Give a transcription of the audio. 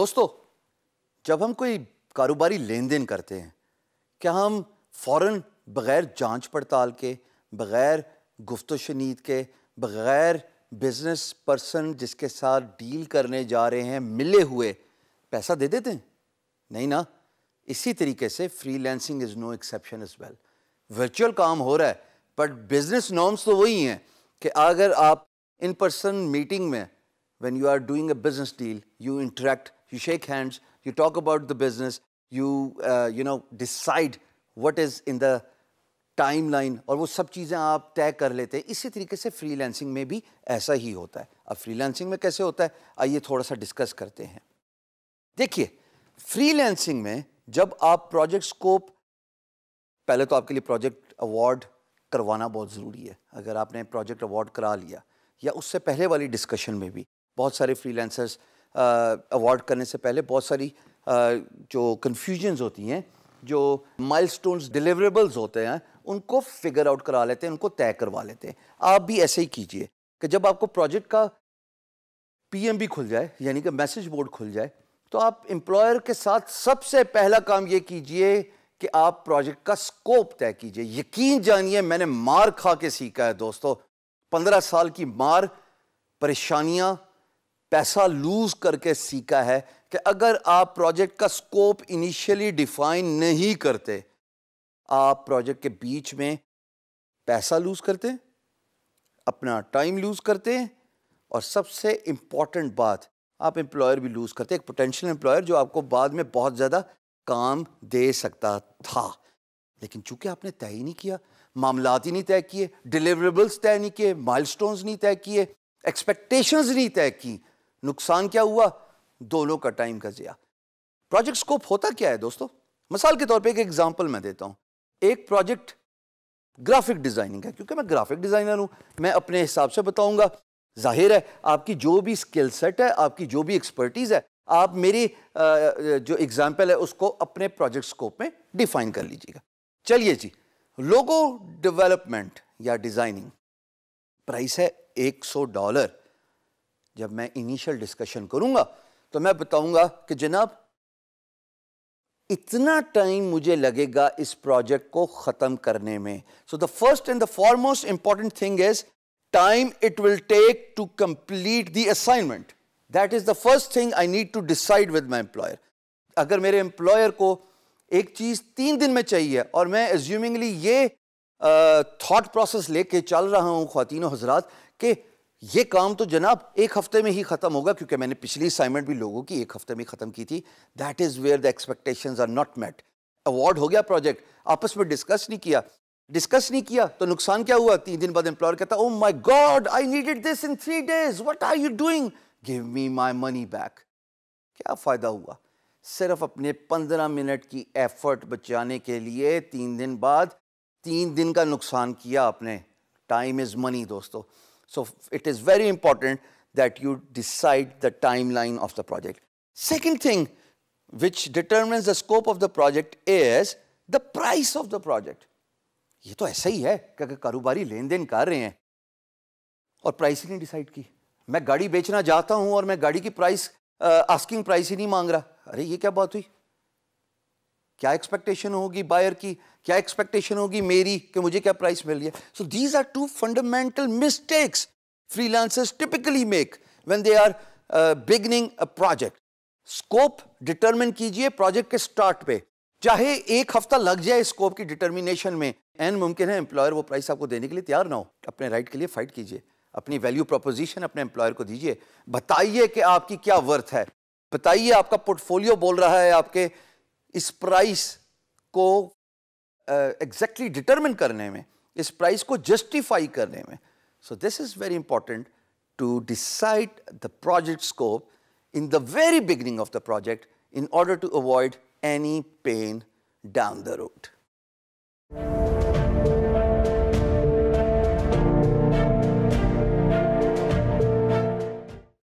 दोस्तों जब हम कोई कारोबारी लेन देन करते हैं क्या हम फौरन बग़ैर जांच पड़ताल के बग़ैर गुफ्त शनीद के बग़ैर बिजनेस पर्सन जिसके साथ डील करने जा रहे हैं मिले हुए पैसा दे देते हैं नहीं ना इसी तरीके से freelancing is no exception as well virtual काम हो रहा है बट बिजनेस नॉर्म्स तो वही हैं कि अगर आप इन पर्सन मीटिंग में when you are doing a business deal you interact you shake hands, you talk about the business, you, uh, you know, decide what is in the timeline और वो सब चीज़ें आप तय कर लेते हैं इसी तरीके से फ्रीलैंसिंग में भी ऐसा ही होता है अब फ्रीलैंसिंग में कैसे होता है आइए थोड़ा सा डिस्कस करते हैं देखिए फ्रीलैंसिंग में जब आप प्रोजेक्ट स्कोप पहले तो आपके लिए प्रोजेक्ट अवार्ड करवाना बहुत ज़रूरी है अगर आपने प्रोजेक्ट अवार्ड करा लिया या उससे पहले वाली डिस्कशन में भी बहुत सारे लेंसर्स अवार्ड करने से पहले बहुत सारी जो कन्फ्यूजन्स होती हैं जो माइल स्टोन डिलीवरेबल्स होते हैं उनको फिगर आउट करा लेते हैं उनको तय करवा लेते हैं आप भी ऐसे ही कीजिए कि जब आपको प्रोजेक्ट का पी बी खुल जाए यानी कि मैसेज बोर्ड खुल जाए तो आप एम्प्लॉयर के साथ सबसे पहला काम ये कीजिए कि आप प्रोजेक्ट का स्कोप तय कीजिए यकीन जानिए मैंने मार खा के सीखा है दोस्तों पंद्रह साल की मार परेशानियाँ पैसा लूज करके सीखा है कि अगर आप प्रोजेक्ट का स्कोप इनिशियली डिफाइन नहीं करते आप प्रोजेक्ट के बीच में पैसा लूज करते अपना टाइम लूज करते और सबसे इंपॉर्टेंट बात आप एम्प्लॉयर भी लूज करते एक पोटेंशियल एम्प्लॉयर जो आपको बाद में बहुत ज़्यादा काम दे सकता था लेकिन चूंकि आपने तय ही नहीं किया मामलात ही नहीं तय किए डिलीवरेबल्स तय नहीं किए माइलस्टोन्स नहीं तय किए एक्सपेक्टेशंस नहीं तय की नुकसान क्या हुआ दोनों का टाइम का ज़िया प्रोजेक्ट स्कोप होता क्या है दोस्तों मिसाल के तौर पे एक एग्जांपल मैं देता हूं एक प्रोजेक्ट ग्राफिक डिज़ाइनिंग है क्योंकि मैं ग्राफिक डिज़ाइनर हूं मैं अपने हिसाब से बताऊंगा जाहिर है आपकी जो भी स्किल सेट है आपकी जो भी एक्सपर्टीज़ है आप मेरी जो एग्ज़ाम्पल है उसको अपने प्रोजेक्ट स्कोप में डिफाइन कर लीजिएगा चलिए जी लोगो डेवलपमेंट या डिज़ाइनिंग प्राइस है 100 डॉलर जब मैं इनिशियल डिस्कशन करूंगा तो मैं बताऊंगा कि जनाब इतना टाइम मुझे लगेगा इस प्रोजेक्ट को ख़त्म करने में so the first and the foremost important thing is time it will take to complete the assignment that is the first thing I need to decide with my employer अगर मेरे employer को एक चीज़ तीन दिन में चाहिए और मैं एज्यूमिंगली ये थॉट प्रोसेस लेके चल रहा हूं खातिन हजरात के ये काम तो जनाब एक हफ्ते में ही ख़त्म होगा क्योंकि मैंने पिछली असाइनमेंट भी लोगों की एक हफ्ते में ख़त्म की थी that is where the expectations are not met award हो गया प्रोजेक्ट आपस में डिस्कस नहीं किया डिस्कस नहीं किया तो नुकसान क्या हुआ तीन दिन बाद एम्प्लॉयर कहता oh my god I needed this in three days what are you doing give me my money back क्या फ़ायदा हुआ सिर्फ अपने पंद्रह मिनट की एफर्ट बचाने के लिए तीन दिन बाद तीन दिन का नुकसान किया आपने टाइम इज़ मनी दोस्तों So it is very important that you decide the timeline of the project. Second thing which determines the scope of the project is the price of the project. ये तो ऐसा ही है कि अगर कारोबारी लेन then कर रहे हैं और प्राइस ही नहीं डिसाइड की मैं गाड़ी बेचना चाहता हूं और मैं गाड़ी की प्राइस आस्किंग प्राइस ही नहीं मांग रहा अरे ये क्या बात हुई क्या एक्सपेक्टेशन होगी बायर की क्या एक्सपेक्टेशन होगी मेरी कि मुझे क्या प्राइस मिल रही है so these are two fundamental mistakes freelancers typically make when they are beginning a project scope determine कीजिए प्रोजेक्ट के स्टार्ट पे चाहे एक हफ्ता लग जाए स्कोप की डिटर्मिनेशन में एन मुमकिन है एम्प्लॉयर वो प्राइस आपको देने के लिए तैयार ना हो अपने राइट के लिए फाइट कीजिए अपनी वैल्यू प्रोपोजिशन अपने एम्प्लॉयर को दीजिए बताइए कि आपकी क्या वर्थ है बताइए आपका पोर्टफोलियो बोल रहा है आपके इस प्राइस को एग्जैक्टली uh, डिटरमिन exactly करने में इस प्राइस को जस्टिफाई करने में so this is very important to decide the project scope in the very beginning of the project in order to avoid any pain down the road.